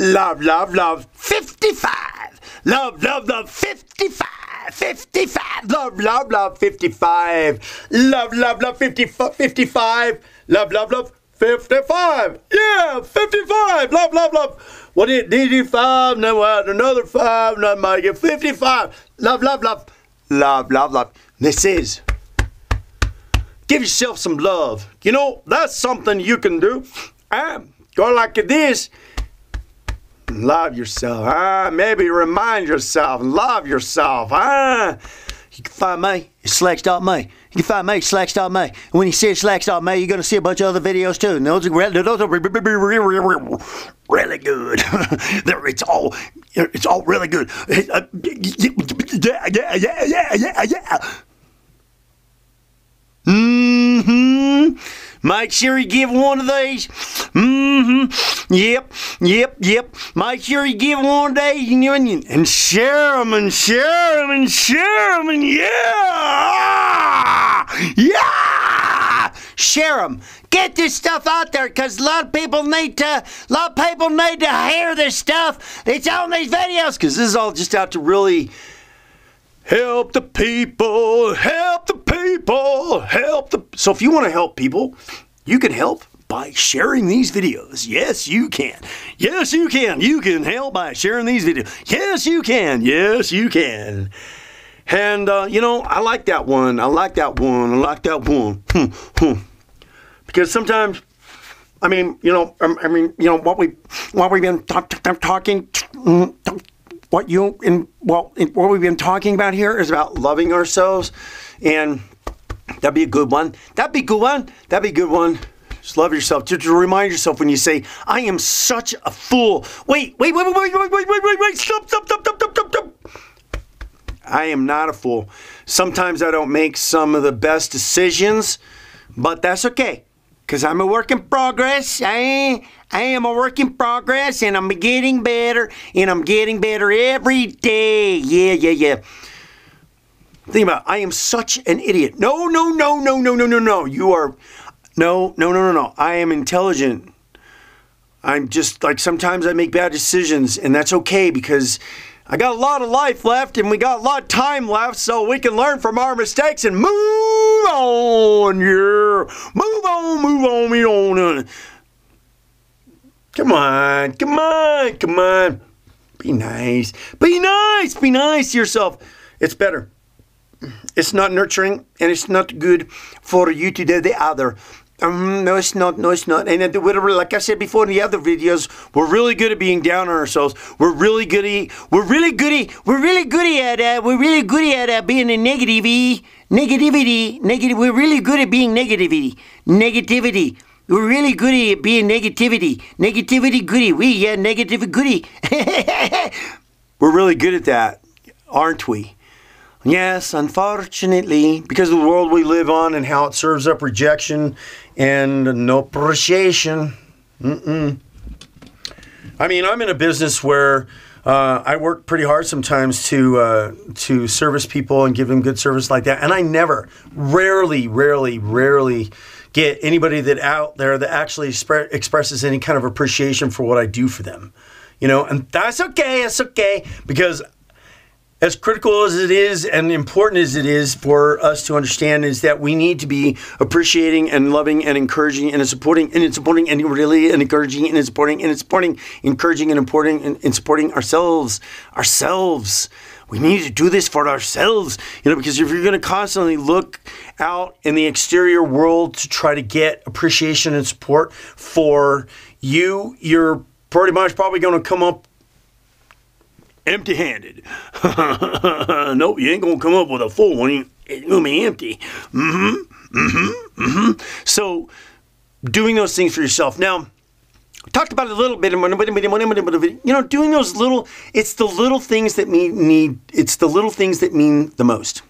Love, love, love, 55. Love, love, love, 55. 55. Love, love, love, 55. Love, love, love, 55. Love, love, love, 55. Yeah, 55. Love, love, love. What did did you five? Now add another five, now make it 55. Love, love, love. Love, love, love. This is. Give yourself some love. You know, that's something you can do. And go like this love yourself. Huh? Maybe remind yourself, love yourself. Huh? You can find me at slacks.me. You can find me at slacks.me. And when you see slacks.me, you're going to see a bunch of other videos too. And those are, those are really good. there, it's all, it's all really good. Uh, yeah, yeah, yeah, yeah, yeah, yeah. Mm-hmm. Make sure you give one of these. Mm-hmm. Yep, yep, yep. Make sure you give one of these and, and share them and share them and share them and yeah! Yeah! Share them. Get this stuff out there because a lot of people need to, a lot of people need to hear this stuff. It's on these videos because this is all just out to really help the people, help the people help the so if you want to help people you can help by sharing these videos yes you can yes you can you can help by sharing these videos yes you can yes you can and uh, you know i like that one i like that one i like that one hmm, hmm. because sometimes i mean you know um, i mean you know what we what we've been talking what you and well what we've been talking about here is about loving ourselves and That'd be a good one. That'd be a good one. That'd be a good one. Just love yourself. Just remind yourself when you say, I am such a fool. Wait, wait, wait, wait, wait, wait, wait, wait, wait, Stop, stop, stop, stop, stop, stop, stop. I am not a fool. Sometimes I don't make some of the best decisions, but that's okay. Cause I'm a work in progress. I eh? I am a work in progress and I'm getting better and I'm getting better every day. Yeah, yeah, yeah. Think about it. I am such an idiot. No, no, no, no, no, no, no, no. You are, no, no, no, no, no. I am intelligent. I'm just like sometimes I make bad decisions, and that's okay because I got a lot of life left and we got a lot of time left, so we can learn from our mistakes and move on. Yeah, move on, move on, move on. Come on, come on, come on. Be nice. Be nice. Be nice to yourself. It's better. It's not nurturing and it's not good for you to do the other. Um, no, it's not. No, it's not. And uh, whatever, like I said before in the other videos, we're really good at being down on ourselves. We're really goody. We're really goody. We're really goody at uh, we're really goody at uh, being a negativity, negativity, negative. We're really good at being negativity, negativity. We're really goody at being negativity, negativity goody. We yeah, negative goody. we're really good at that, aren't we? Yes, unfortunately, because of the world we live on and how it serves up rejection and no appreciation. Mm-mm. I mean, I'm in a business where uh, I work pretty hard sometimes to uh, to service people and give them good service like that, and I never, rarely, rarely, rarely get anybody that out there that actually expresses any kind of appreciation for what I do for them. You know, and that's okay. That's okay because as critical as it is and important as it is for us to understand is that we need to be appreciating and loving and encouraging and supporting and supporting and really and encouraging and supporting and supporting encouraging and supporting and supporting ourselves ourselves we need to do this for ourselves you know because if you're going to constantly look out in the exterior world to try to get appreciation and support for you you're pretty much probably going to come up empty handed. nope, you ain't gonna come up with a full one. It's gonna be empty. Mm-hmm. Mm-hmm. Mm-hmm. So doing those things for yourself. Now, talked about it a little bit. You know, doing those little, it's the little things that mean, need, it's the little things that mean the most.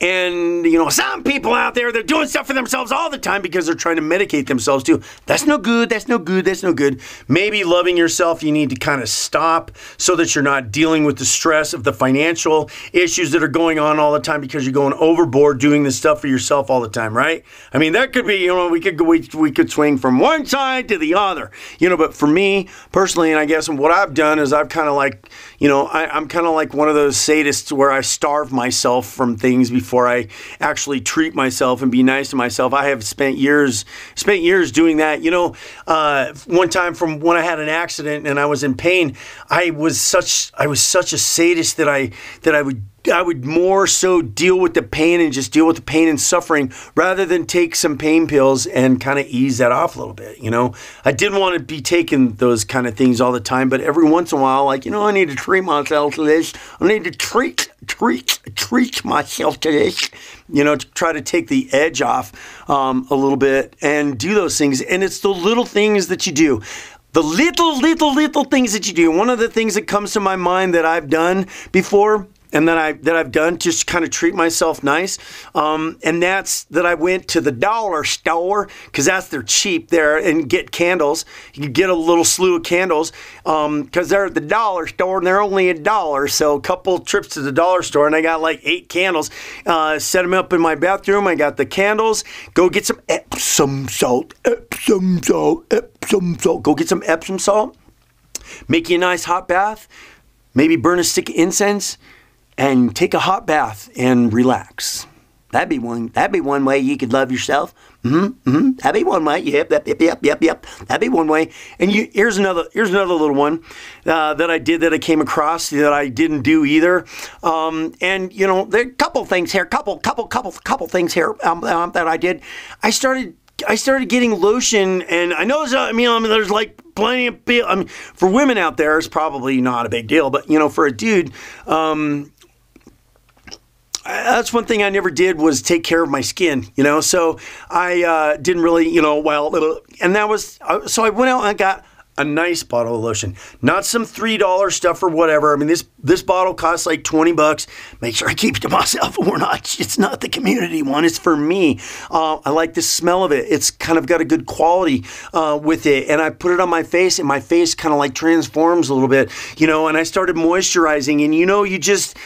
And, you know, some people out there, they're doing stuff for themselves all the time because they're trying to medicate themselves too. That's no good. That's no good. That's no good. Maybe loving yourself, you need to kind of stop so that you're not dealing with the stress of the financial issues that are going on all the time because you're going overboard doing this stuff for yourself all the time, right? I mean, that could be, you know, we could, we, we could swing from one side to the other, you know, but for me personally, and I guess what I've done is I've kind of like, you know, I, I'm kind of like one of those sadists where I starve myself from things before before I actually treat myself and be nice to myself. I have spent years spent years doing that. You know, uh, one time from when I had an accident and I was in pain, I was such I was such a sadist that I that I would I would more so deal with the pain and just deal with the pain and suffering rather than take some pain pills and kind of ease that off a little bit. You know, I didn't want to be taking those kind of things all the time, but every once in a while, like you know, I need to treat myself to this. I need to treat treat treat myself to this. You know, to try to take the edge off um, a little bit and do those things. And it's the little things that you do the little, little, little things that you do. One of the things that comes to my mind that I've done before and then I that I've done just kind of treat myself nice. Um, and that's that I went to the dollar store because that's they're cheap there and get candles. You can get a little slew of candles because um, they're at the dollar store and they're only a dollar. So a couple trips to the dollar store and I got like eight candles. Uh, set them up in my bathroom. I got the candles. Go get some Epsom salt. Epsom salt. Epsom salt. Go get some Epsom salt. Make you a nice hot bath. Maybe burn a stick of incense and take a hot bath and relax. That'd be one. That'd be one way you could love yourself. Mm-hmm, mm-hmm. That'd be one way. Yep, yep, yep, yep, yep, yep. That'd be one way. And you, here's another. Here's another little one uh, that I did that I came across that I didn't do either. Um, and you know, there are a couple things here. Couple, couple, couple, couple things here um, um, that I did. I started. I started getting lotion, and I know. I mean, I mean, there's like plenty of. I mean, for women out there, it's probably not a big deal, but you know, for a dude. Um, that's one thing I never did was take care of my skin, you know. So I uh, didn't really, you know, well, and that was uh, so I went out and I got a nice bottle of lotion, not some three dollar stuff or whatever. I mean, this this bottle costs like twenty bucks. Make sure I keep it to myself. We're not. It's not the community one. It's for me. Uh, I like the smell of it. It's kind of got a good quality uh, with it, and I put it on my face, and my face kind of like transforms a little bit, you know. And I started moisturizing, and you know, you just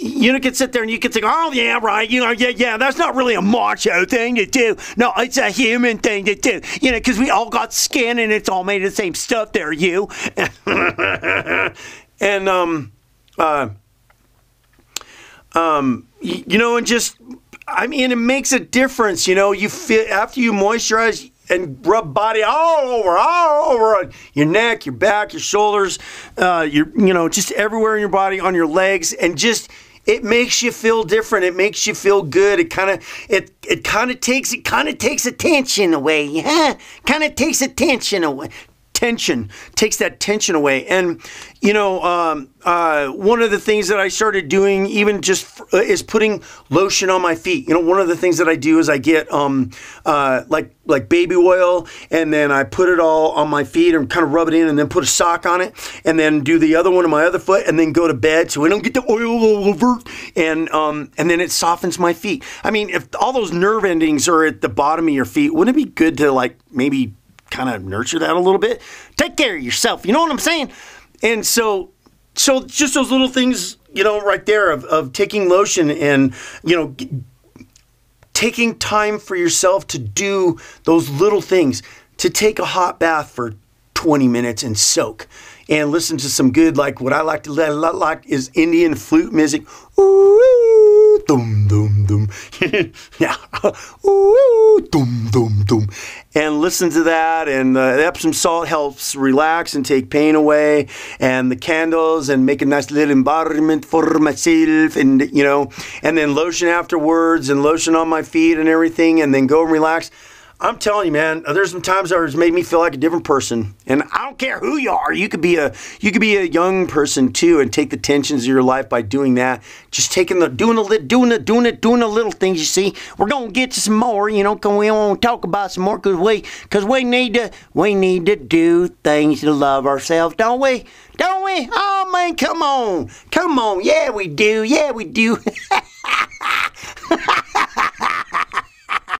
you can sit there and you can think, oh yeah, right, you know, yeah, yeah, that's not really a macho thing to do. No, it's a human thing to do. You know, because we all got skin and it's all made of the same stuff. There, you. and um, uh, um, you know, and just I mean, it makes a difference. You know, you feel after you moisturize, and rub body all over, all over your neck, your back, your shoulders, uh, your you know, just everywhere in your body, on your legs, and just it makes you feel different. It makes you feel good. It kind of it it kind of takes it kind of takes attention away. Yeah, kind of takes attention away tension, takes that tension away. And, you know, um, uh, one of the things that I started doing, even just f- uh, is putting lotion on my feet. You know, one of the things that I do is I get um, uh, like like baby oil, and then I put it all on my feet and kind of rub it in, and then put a sock on it, and then do the other one on my other foot, and then go to bed so I don't get the oil all over, and um, and then it softens my feet. I mean, if all those nerve endings are at the bottom of your feet, wouldn't it be good to like maybe kind of nurture that a little bit. Take care of yourself. You know what I'm saying? And so, so just those little things, you know, right there of, of taking lotion and, you know, g- taking time for yourself to do those little things, to take a hot bath for 20 minutes and soak and listen to some good, like what I like to let like is Indian flute music. Ooh dum, dum, dum. yeah, ooh, dum, dum, dum. And listen to that, and uh, the Epsom salt helps relax and take pain away, and the candles, and make a nice little environment for myself, and you know, and then lotion afterwards, and lotion on my feet, and everything, and then go and relax. I'm telling you, man, there's some times that has made me feel like a different person. And I don't care who you are. You could be a you could be a young person too and take the tensions of your life by doing that. Just taking the doing the doing it doing it doing the little things you see. We're gonna get to some more, you know, can we wanna talk about some more cause we cause we need to we need to do things to love ourselves, don't we? Don't we? Oh man, come on. Come on, yeah we do, yeah we do.